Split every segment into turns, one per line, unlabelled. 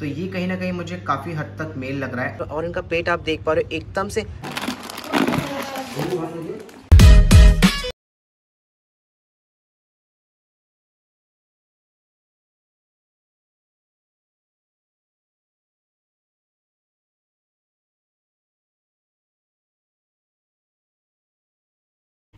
तो ये कहीं ना कहीं मुझे काफ़ी हद तक मेल लग रहा है और इनका पेट आप देख पा रहे हो एकदम से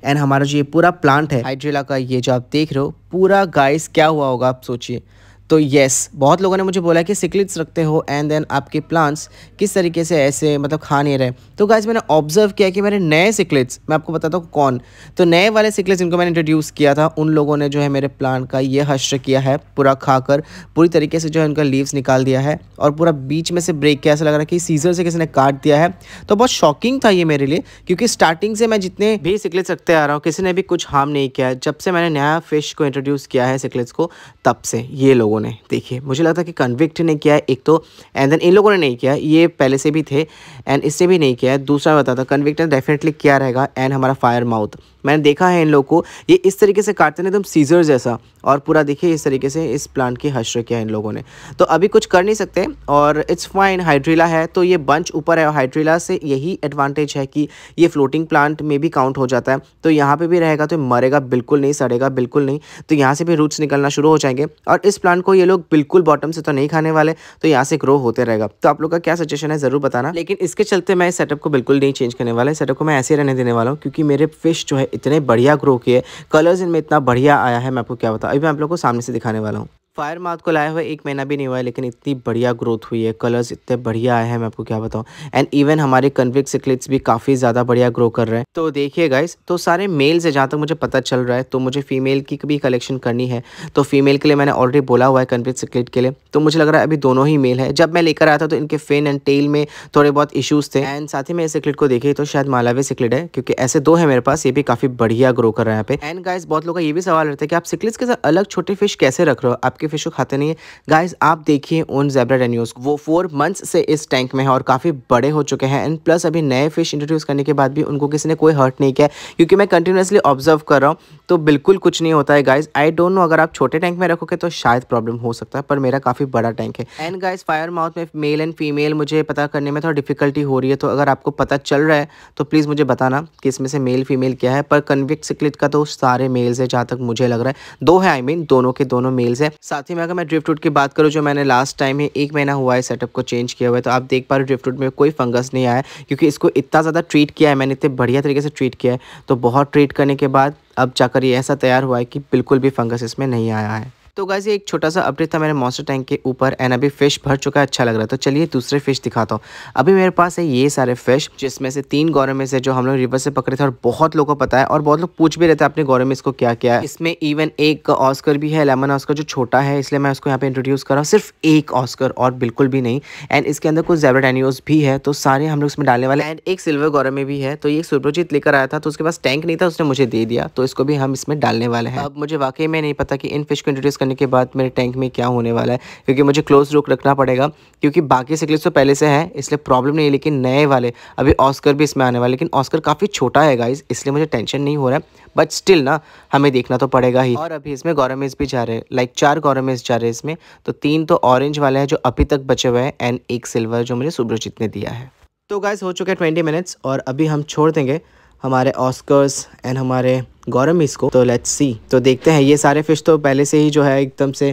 एंड हमारा जो ये पूरा प्लांट है हाइड्रेला का ये जो आप देख रहे हो पूरा गाइस क्या हुआ होगा आप सोचिए तो येस बहुत लोगों ने मुझे बोला कि सिकलिट्स रखते हो एंड देन आपके प्लांट्स किस तरीके से ऐसे मतलब खा नहीं रहे तो गाइज मैंने ऑब्जर्व किया कि मेरे नए सिकलेट्स मैं आपको बताता हूँ कौन तो नए वाले सिकलेट्स जिनको मैंने इंट्रोड्यूस किया था उन लोगों ने जो है मेरे प्लांट का ये हश्र किया है पूरा खाकर पूरी तरीके से जो है उनका लीव्स निकाल दिया है और पूरा बीच में से ब्रेक किया ऐसा लग रहा है कि सीजर से किसी ने काट दिया है तो बहुत शॉकिंग था ये मेरे लिए क्योंकि स्टार्टिंग से मैं जितने भी सिकलेट्स रखते आ रहा हूँ किसी ने भी कुछ हार्म नहीं किया जब से मैंने नया फिश को इंट्रोड्यूस किया है सिकलेट्स को तब से ये लोगों लोगों ने देखिए मुझे लगता है कि कन्विक्ट ने किया एक तो एंड देन इन लोगों ने नहीं किया ये पहले से भी थे एंड इसने भी नहीं किया दूसरा बताता कन्विक्ट ने डेफिनेटली किया रहेगा एंड हमारा फायर माउथ मैंने देखा है इन लोग को ये इस तरीके से काटते हैं एकदम सीजर जैसा और पूरा देखिए इस तरीके से इस प्लांट की हश्र किया इन लोगों ने तो अभी कुछ कर नहीं सकते और इट्स फाइन हाइड्रीला है तो ये बंच ऊपर है और हाइड्रीला से यही एडवांटेज है कि ये फ्लोटिंग प्लांट में भी काउंट हो जाता है तो यहाँ पर भी रहेगा तो मरेगा बिल्कुल नहीं सड़ेगा बिल्कुल नहीं तो यहाँ से भी रूट्स निकलना शुरू हो जाएंगे और इस प्लांट को ये लोग बिल्कुल बॉटम से तो नहीं खाने वाले तो यहाँ से ग्रो होते रहेगा तो आप लोग का क्या सजेशन है ज़रूर बताना लेकिन इसके चलते मैं इस सेटअप को बिल्कुल नहीं चेंज करने वाला है सेटअप को मैं ऐसे रहने देने वाला हूँ क्योंकि मेरे फिश जो है इतने बढ़िया ग्रो किए कलर्स इनमें इतना बढ़िया आया है मैं आपको क्या बताऊँ अभी मैं आप लोग को सामने से दिखाने वाला हूँ फायर मार्थ को लाया हुआ एक महीना भी नहीं हुआ है लेकिन इतनी बढ़िया ग्रोथ हुई है कलर्स इतने बढ़िया आए हैं मैं आपको क्या बताऊँ एंड इवन हमारे कन्विक सिकलेट्स भी काफ़ी ज़्यादा बढ़िया ग्रो कर रहे हैं तो देखिए गाइस तो सारे मेल्स है जहाँ तक मुझे पता चल रहा है तो मुझे फीमेल की भी कलेक्शन करनी है तो फीमेल के लिए मैंने ऑलरेडी बोला हुआ है कन्विक सिकलेट के लिए तो मुझे लग रहा है अभी दोनों ही मेल है जब मैं लेकर आया था तो इनके फेन एंड टेल में थोड़े बहुत इशूज़ थे एंड साथ ही मैं इस सिकलेट को देखी तो शायद मालावे सिकलेट है क्योंकि ऐसे दो है मेरे पास ये भी काफ़ी बढ़िया ग्रो कर रहे हैं यहाँ पे एंड गाइस बहुत लोग का ये भी सवाल रहता है कि आप सिकलेट्स के साथ अलग छोटे फिश कैसे रख रहे हो आपके के को खाते नहीं है गाइज आप देखिए उन जेबरा डेन्यूज वो फोर मंथ्स से इस टैंक में है और काफ़ी बड़े हो चुके हैं एंड प्लस अभी नए फिश इंट्रोड्यूस करने के बाद भी उनको किसी ने कोई हर्ट नहीं किया क्योंकि मैं कंटिन्यूसली ऑब्जर्व कर रहा हूँ तो बिल्कुल कुछ नहीं होता है गाइज आई डोंट नो अगर आप छोटे टैंक में रखोगे तो शायद प्रॉब्लम हो सकता है पर मेरा काफ़ी बड़ा टैंक है एंड गाइज फायर माउथ में मेल एंड फीमेल मुझे पता करने में थोड़ा डिफिकल्टी हो रही है तो अगर आपको पता चल रहा है तो प्लीज़ मुझे बताना कि इसमें से मेल फीमेल क्या है पर कन्विक्ट का तो सारे मेल्स है जहाँ तक मुझे लग रहा है दो है आई I मीन mean, दोनों के दोनों मेल्स है साथ ही में अगर मैं ड्रिफ्ट रूट की बात करूँ जो मैंने लास्ट टाइम ही एक महीना हुआ है सेटअप को चेंज किया हुआ है तो आप देख पा रहे हो ड्रिफ्ट रूट में कोई फंगस नहीं आया क्योंकि इसको इतना ज़्यादा ट्रीट किया है मैंने इतने बढ़िया तरीके से ट्रीट किया है तो बहुत ट्रीट करने के बाद अब जाकर ये ऐसा तैयार हुआ है कि बिल्कुल भी फंगस इसमें नहीं आया है तो गाजी एक छोटा सा अपडेट था मेरे मॉन्स्टर टैंक के ऊपर एंड अभी फिश भर चुका है अच्छा लग रहा है तो चलिए दूसरे फिश दिखाता हूँ अभी मेरे पास है ये सारे फिश जिसमें से तीन में से जो हम लोग रिवर से पकड़े थे और बहुत लोगों को पता है और बहुत लोग पूछ भी रहते हैं अपने में इसको क्या क्या है इसमें इवन एक ऑस्कर भी है लेमन ऑस्कर जो छोटा है इसलिए मैं उसको यहाँ पे इंट्रोड्यूस कर रहा हूँ सिर्फ एक ऑस्कर और बिल्कुल भी नहीं एंड इसके अंदर कुछ जेबरेट एनियोज भी है तो सारे हम लोग इसमें डालने वाले एंड एक सिल्वर में भी है तो ये सुब्रजीत लेकर आया था तो उसके पास टैंक नहीं था उसने मुझे दे दिया तो इसको भी हम इसमें डालने वाले हैं अब मुझे वाकई में नहीं पता कि इन फिश को इंट्रोड्यूस करने के बाद मेरे टैंक में क्या होने वाला है क्योंकि मुझे क्लोज रुक रखना पड़ेगा क्योंकि बाकी सिकलेट्स तो पहले से हैं इसलिए प्रॉब्लम नहीं है लेकिन नए वाले अभी ऑस्कर भी इसमें आने वाले लेकिन ऑस्कर काफ़ी छोटा है गाइज इसलिए मुझे टेंशन नहीं हो रहा है बट स्टिल ना हमें देखना तो पड़ेगा ही और अभी इसमें गौरमेज भी जा रहे हैं लाइक चार गौरमेज जा रहे हैं इसमें तो तीन तो ऑरेंज वाले हैं जो अभी तक बचे हुए हैं एंड एक सिल्वर जो मुझे सुब्रजित ने दिया है तो गाइज हो चुके हैं ट्वेंटी मिनट्स और अभी हम छोड़ देंगे हमारे ऑस्कर्स एंड हमारे गौरम इसको तो लेट्स सी तो देखते हैं ये सारे फिश तो पहले से ही जो है एकदम से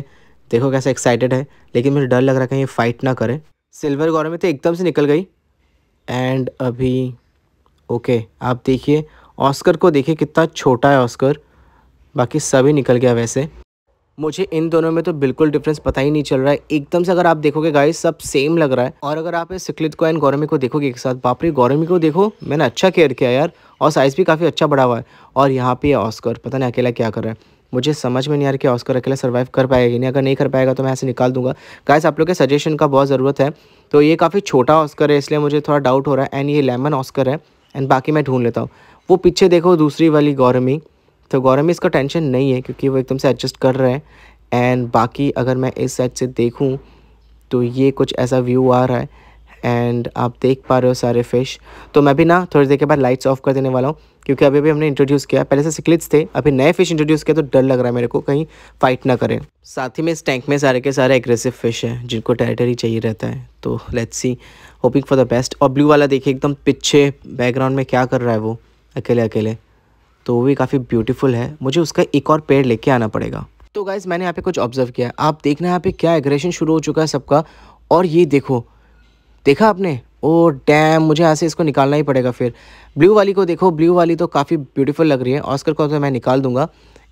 देखो कैसे एक्साइटेड है लेकिन मुझे डर लग रहा है कहीं फाइट ना करें सिल्वर गौरम तो एकदम से निकल गई एंड अभी ओके आप देखिए ऑस्कर को देखिए कितना छोटा है ऑस्कर बाकी सभी निकल गया वैसे मुझे इन दोनों में तो बिल्कुल डिफरेंस पता ही नहीं चल रहा है एकदम से अगर आप देखोगे गाइस सब सेम लग रहा है और अगर आप सिकलित को एंड गौरमी को देखोगे एक साथ बापरी गौरमी को देखो मैंने अच्छा केयर किया यार और साइज़ भी काफ़ी अच्छा बढ़ा हुआ है और यहाँ पे ऑस्कर पता नहीं अकेला क्या कर रहा है मुझे समझ में नहीं आ रहा कि ऑस्कर अकेला सर्वाइव कर पाएगा नहीं अगर नहीं कर पाएगा तो मैं ऐसे निकाल दूंगा गाइस आप लोग के सजेशन का बहुत ज़रूरत है तो ये काफ़ी छोटा ऑस्कर है इसलिए मुझे थोड़ा डाउट हो रहा है एंड ये लेमन ऑस्कर है एंड बाकी मैं ढूंढ लेता हूँ वो पीछे देखो दूसरी वाली गौरमी तो गौरव में इसका टेंशन नहीं है क्योंकि वो एकदम से एडजस्ट कर रहा है एंड बाकी अगर मैं इस साइड से देखूँ तो ये कुछ ऐसा व्यू आ रहा है एंड आप देख पा रहे हो सारे फिश तो मैं भी ना थोड़ी देर के बाद लाइट्स ऑफ कर देने वाला हूँ क्योंकि अभी अभी हमने इंट्रोड्यूस किया पहले से सिक्लिट्स थे अभी नए फिश इंट्रोड्यूस किया तो डर लग रहा है मेरे को कहीं फाइट ना करें साथ ही में इस टैंक में सारे के सारे एग्रेसिव फिश हैं जिनको टेरिटरी चाहिए रहता है तो let's see hoping for the best और ब्लू वाला देखिए एकदम पीछे बैकग्राउंड में क्या कर रहा है वो अकेले अकेले तो वो भी काफ़ी ब्यूटीफुल है मुझे उसका एक और पेड़ लेके आना पड़ेगा तो गाइज़ मैंने यहाँ पे कुछ ऑब्जर्व किया आप देखना यहाँ पे क्या एग्रेशन शुरू हो चुका है सबका और ये देखो देखा आपने ओ डैम मुझे यहाँ से इसको निकालना ही पड़ेगा फिर ब्लू वाली को देखो ब्लू वाली तो काफ़ी ब्यूटीफुल लग रही है ऑस्कर को तो मैं निकाल दूंगा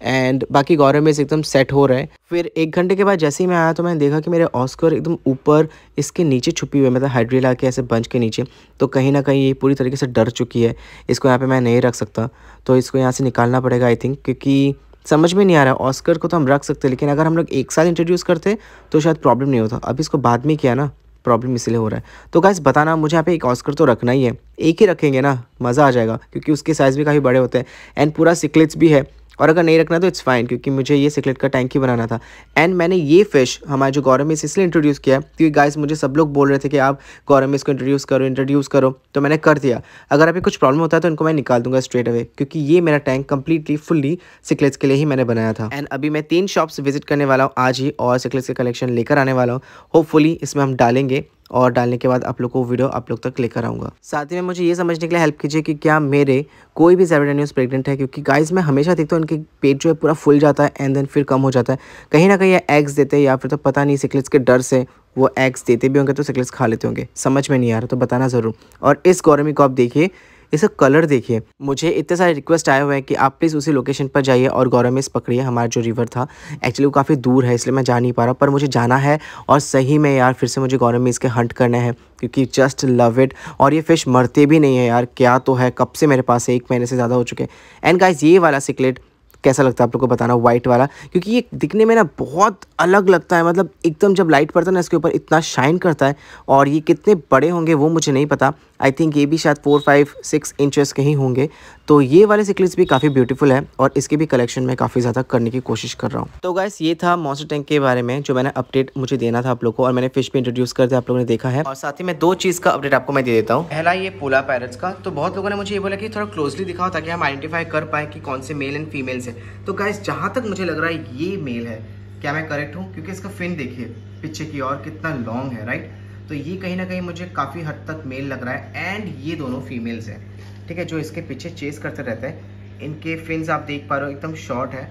एंड बाकी गौरव में एकदम सेट हो रहे हैं फिर एक घंटे के बाद जैसे ही मैं आया तो मैंने देखा कि मेरे ऑस्कर एकदम ऊपर इसके नीचे छुपी हुई है मतलब हाइड्रीला के ऐसे बंच के नीचे तो कहीं ना कहीं ये पूरी तरीके से डर चुकी है इसको यहाँ पर मैं नहीं रख सकता तो इसको यहाँ से निकालना पड़ेगा आई थिंक क्योंकि समझ में नहीं आ रहा ऑस्कर को तो हम रख सकते लेकिन अगर हम लोग एक साथ इंट्रोड्यूस करते तो शायद प्रॉब्लम नहीं होता अब इसको बाद में किया ना प्रॉब्लम इसलिए हो रहा है तो गाइस बताना मुझे यहाँ पे एक ऑस्कर तो रखना ही है एक ही रखेंगे ना मज़ा आ जाएगा क्योंकि उसके साइज़ भी काफ़ी बड़े होते हैं एंड पूरा सिकलेट्स भी है और अगर नहीं रखना तो इट्स फाइन क्योंकि मुझे ये सिकलेट का टैंक ही बनाना था एंड मैंने ये फिश हमारे जो गौरव में इसलिए इंट्रोड्यूस किया क्योंकि गाइस मुझे सब लोग बोल रहे थे कि आप गौरव में इसको इंट्रोड्यूस करो इंट्रोड्यूस करो तो मैंने कर दिया अगर अभी कुछ प्रॉब्लम होता है तो इनको मैं निकाल दूंगा स्ट्रेट अवे क्योंकि ये मेरा टैंक कम्प्लीटली फुल्ली सिकलेट्स के लिए ही मैंने बनाया था एंड अभी मैं तीन शॉप्स विजिट करने वाला हूँ आज ही और सिकलेट्स के कलेक्शन लेकर आने वाला हूँ होपफुली इसमें हम डालेंगे और डालने के बाद आप लोग को वीडियो आप लोग तक लेकर आऊँगा साथ ही में मुझे ये समझने के लिए हेल्प कीजिए कि क्या मेरे कोई भी सेवन न्यूज़ प्रेगनेंट है क्योंकि गाइस मैं हमेशा देखता हूँ उनके पेट जो है पूरा फुल जाता है एंड देन फिर कम हो जाता है कहीं ना कहीं ये एग्स देते हैं या फिर तो पता नहीं सिकलेट्स के डर से वो एग्स देते भी होंगे तो सिकलेट्स खा लेते होंगे समझ में नहीं आ रहा तो बताना ज़रूर और इस गौरमी को आप देखिए इसका कलर देखिए मुझे इतने सारे रिक्वेस्ट आए हुए हैं कि आप प्लीज़ उसी लोकेशन पर जाइए और गौरमेस पकड़िए हमारा जो रिवर था एक्चुअली वो काफ़ी दूर है इसलिए मैं जा नहीं पा रहा पर मुझे जाना है और सही में यार फिर से मुझे गौरमेस के हंट करने हैं क्योंकि जस्ट लव इट और ये फ़िश मरते भी नहीं है यार क्या तो है कब से मेरे पास है एक महीने से ज़्यादा हो चुके हैं एंड गाइज ये वाला सिकलेट कैसा लगता है आप लोग को बताना वाइट वाला क्योंकि ये दिखने में ना बहुत अलग लगता है मतलब एकदम जब लाइट पड़ता है ना इसके ऊपर इतना शाइन करता है और ये कितने बड़े होंगे वो मुझे नहीं पता आई थिंक ये भी शायद फोर फाइव सिक्स इंचेस के ही होंगे तो ये वाले सिक्लिस भी काफ़ी ब्यूटीफुल है और इसके भी कलेक्शन में काफ़ी ज़्यादा करने की कोशिश कर रहा हूँ तो गैस ये था मॉन्स्टर टैंक के बारे में जो मैंने अपडेट मुझे देना था आप लोग को और मैंने फिश भी इंट्रोड्यूस कर दिया आप लोगों ने देखा है और साथ ही मैं दो चीज़ का अपडेट आपको मैं दे देता हूँ पहला ये पोला पैरट्स का तो बहुत लोगों ने मुझे ये बोला कि थोड़ा क्लोजली दिखाओ ताकि हम आइडेंटिफाई कर पाए कि कौन से मेल एंड फीमेल्स से तो गाइज जहां तक मुझे लग रहा है ये मेल है क्या मैं करेक्ट हूँ क्योंकि इसका फिन देखिए पीछे की ओर कितना लॉन्ग है राइट तो ये कहीं ना कहीं मुझे काफ़ी हद तक मेल लग रहा है एंड ये दोनों फीमेल्स हैं ठीक है जो इसके पीछे चेस करते रहते हैं इनके फिन्स आप देख पा रहे हो एकदम शॉर्ट है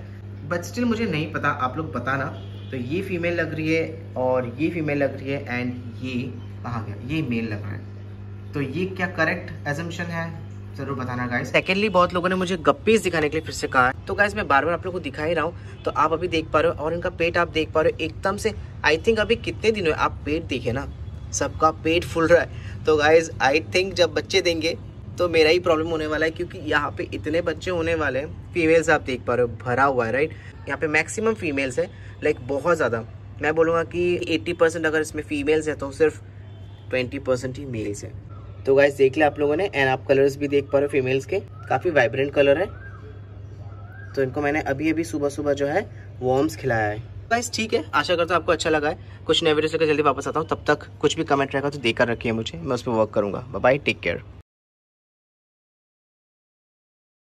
बट स्टिल मुझे नहीं पता आप लोग बताना तो ये फीमेल लग रही है और ये फीमेल लग रही है एंड ये कहा गया ये मेल लग रहा है तो ये क्या करेक्ट एजम्पन है जरूर बताना गाइस सेकेंडली बहुत लोगों ने मुझे गप्पीज दिखाने के लिए फिर से कहा है तो गाइस मैं बार बार आप लोगों को दिखा ही रहा हूँ तो आप अभी देख पा रहे हो और इनका पेट आप देख पा रहे हो एकदम से आई थिंक अभी कितने दिन हुए आप पेट देखे ना सबका पेट फुल रहा है तो गाइज आई थिंक जब बच्चे देंगे तो मेरा ही प्रॉब्लम होने वाला है क्योंकि यहाँ पे इतने बच्चे होने वाले हैं फीमेल्स आप देख पा रहे हो भरा हुआ है राइट यहाँ पे मैक्सिमम फीमेल्स है लाइक बहुत ज़्यादा मैं बोलूँगा कि 80 परसेंट अगर इसमें फीमेल्स हैं तो सिर्फ 20 परसेंट ही मेल्स है तो गाइस देख लिया आप लोगों ने एंड आप कलर्स भी देख पा रहे हो फीमेल्स के काफ़ी वाइब्रेंट कलर है तो इनको मैंने अभी अभी सुबह सुबह जो है वॉर्म्स खिलाया है गाइस ठीक है आशा करता हूँ आपको अच्छा लगा है कुछ नए वीडियोस लेकर जल्दी वापस आता हूँ तब तक कुछ भी कमेंट रहेगा तो देकर रखिए मुझे मैं उस पर वर्क करूँगा बाय टेक केयर